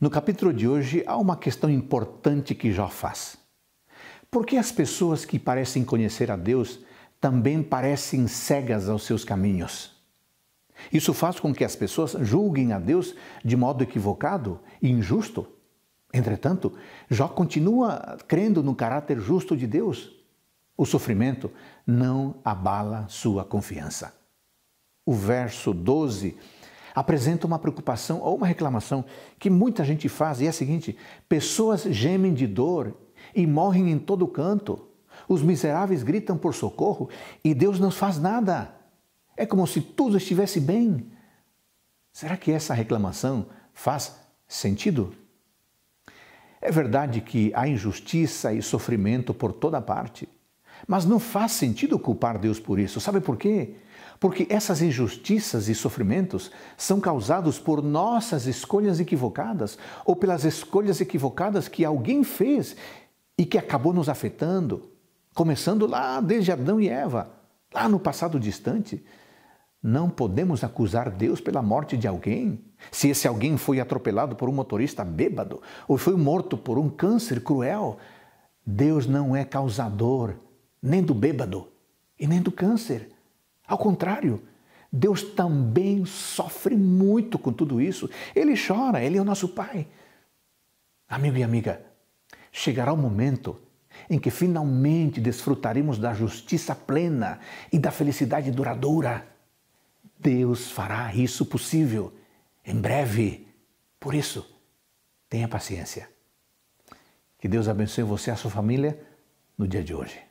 No capítulo de hoje há uma questão importante que Jó faz. Por que as pessoas que parecem conhecer a Deus também parecem cegas aos seus caminhos? Isso faz com que as pessoas julguem a Deus de modo equivocado e injusto. Entretanto, Jó continua crendo no caráter justo de Deus. O sofrimento não abala sua confiança. O verso 12 apresenta uma preocupação ou uma reclamação que muita gente faz e é a seguinte: pessoas gemem de dor e morrem em todo canto. Os miseráveis gritam por socorro e Deus não faz nada. É como se tudo estivesse bem. Será que essa reclamação faz sentido? É verdade que há injustiça e sofrimento por toda parte, mas não faz sentido culpar Deus por isso. Sabe por quê? porque essas injustiças e sofrimentos são causados por nossas escolhas equivocadas ou pelas escolhas equivocadas que alguém fez e que acabou nos afetando, começando lá desde Adão e Eva, lá no passado distante. Não podemos acusar Deus pela morte de alguém, se esse alguém foi atropelado por um motorista bêbado ou foi morto por um câncer cruel. Deus não é causador nem do bêbado e nem do câncer. Ao contrário, Deus também sofre muito com tudo isso. Ele chora, ele é o nosso Pai. Amigo e amiga, chegará o momento em que finalmente desfrutaremos da justiça plena e da felicidade duradoura. Deus fará isso possível em breve. Por isso, tenha paciência. Que Deus abençoe você e a sua família no dia de hoje.